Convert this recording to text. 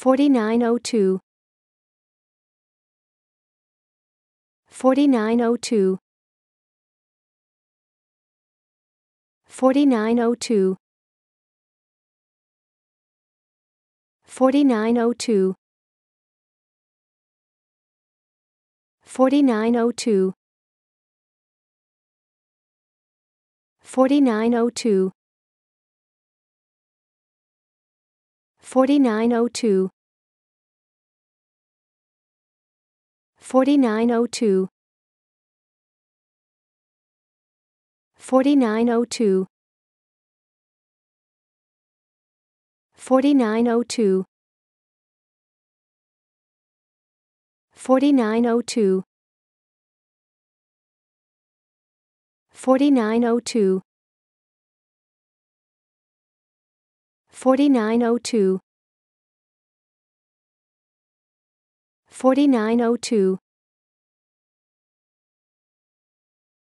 4902 4902 4902 4902 4902 4902 4902 4902 4902 4902 4902 4902 4902 4902